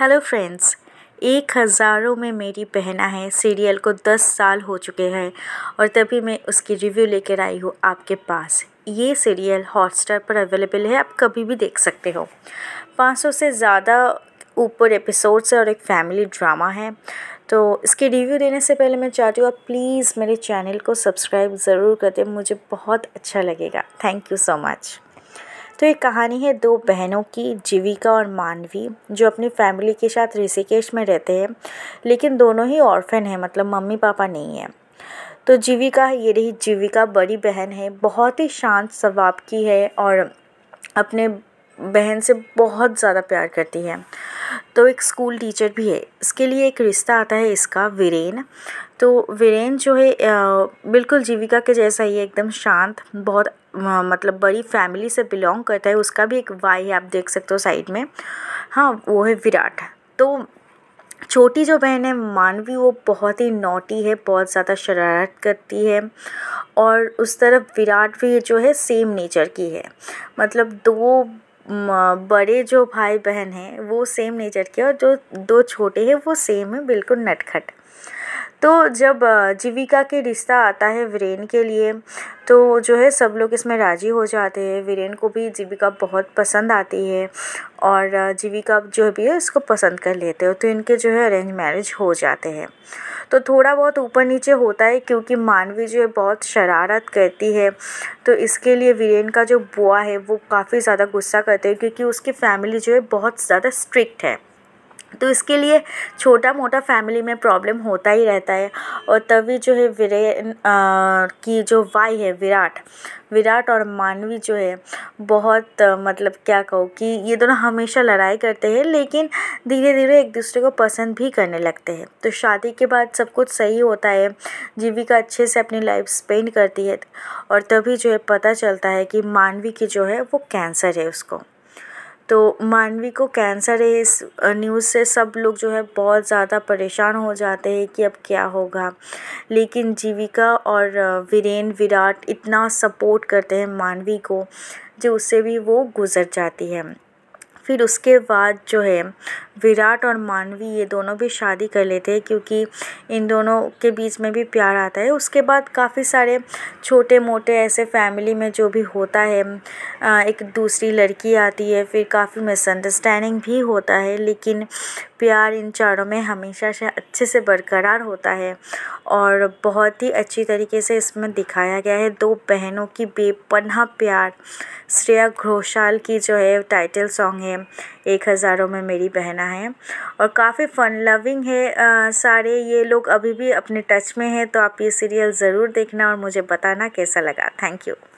hello friends एक हज़ारों में मेरी बहना है सीरियल को दस साल हो चुके हैं और तभी मैं उसकी रिव्यू लेकर आई हूँ आपके पास ये सीरियल हॉटस्टार पर अवेलेबल है आप कभी भी देख सकते हो 500 से ज़्यादा ऊपर एपिसोड्स है और एक फैमिली ड्रामा है तो इसके रिव्यू देने से पहले मैं चाहती हूँ आप प्लीज़ मेरे चैनल को सब्सक्राइब ज़रूर कर दें मुझे बहुत अच्छा लगेगा थैंक यू सो मच तो ये कहानी है दो बहनों की जीविका और मानवी जो अपनी फैमिली के साथ ऋषिकेश में रहते हैं लेकिन दोनों ही ऑर्फेन हैं मतलब मम्मी पापा नहीं हैं तो जीविका ये रही जीविका बड़ी बहन है बहुत ही शांत स्वभाव की है और अपने बहन से बहुत ज़्यादा प्यार करती है तो एक स्कूल टीचर भी है इसके लिए एक रिश्ता आता है इसका वीरेन तो वीरेन जो है बिल्कुल जीविका के जैसा ही एकदम शांत बहुत मतलब बड़ी फैमिली से बिलोंग करता है उसका भी एक वाई आप देख सकते हो साइड में हाँ वो है विराट तो छोटी जो बहन है मानवी वो बहुत ही नोटी है बहुत ज़्यादा शरारत करती है और उस तरफ विराट भी जो है सेम नेचर की है मतलब दो बड़े जो भाई बहन हैं वो सेम नेचर के और जो दो छोटे हैं वो सेम है बिल्कुल नटखट तो जब जीविका के रिश्ता आता है वीरेन के लिए तो जो है सब लोग इसमें राज़ी हो जाते हैं वीरेन को भी जीविका बहुत पसंद आती है और जीविका जो भी है इसको पसंद कर लेते हो तो इनके जो है अरेंज मैरिज हो जाते हैं तो थोड़ा बहुत ऊपर नीचे होता है क्योंकि मानवी जो है बहुत शरारत करती है तो इसके लिए वीरेन का जो बुआ है वो काफ़ी ज़्यादा गुस्सा करते हैं क्योंकि उसकी फैमिली जो है बहुत ज़्यादा स्ट्रिक्ट है तो इसके लिए छोटा मोटा फैमिली में प्रॉब्लम होता ही रहता है और तभी जो है आ, की जो वाई है विराट विराट और मानवी जो है बहुत मतलब क्या कहो कि ये दोनों हमेशा लड़ाई करते हैं लेकिन धीरे धीरे एक दूसरे को पसंद भी करने लगते हैं तो शादी के बाद सब कुछ सही होता है जीविका अच्छे से अपनी लाइफ स्पेंड करती है और तभी जो है पता चलता है कि मानवी की जो है वो कैंसर है उसको तो मानवी को कैंसर है इस न्यूज़ से सब लोग जो है बहुत ज़्यादा परेशान हो जाते हैं कि अब क्या होगा लेकिन जीविका और वीरेन विराट इतना सपोर्ट करते हैं मानवी को जो उससे भी वो गुज़र जाती है फिर उसके बाद जो है विराट और मानवी ये दोनों भी शादी कर लेते हैं क्योंकि इन दोनों के बीच में भी प्यार आता है उसके बाद काफ़ी सारे छोटे मोटे ऐसे फैमिली में जो भी होता है एक दूसरी लड़की आती है फिर काफ़ी मिसअंडरस्टैंडिंग भी होता है लेकिन प्यार इन चारों में हमेशा से अच्छे से बरकरार होता है और बहुत ही अच्छी तरीके से इसमें दिखाया गया है दो बहनों की बेपनाह प्यार श्रेया घोषाल की जो है टाइटल सॉन्ग है एक हज़ारों में मेरी बहना है और काफ़ी फ़न लविंग है आ, सारे ये लोग अभी भी अपने टच में हैं तो आप ये सीरियल ज़रूर देखना और मुझे बताना कैसा लगा थैंक यू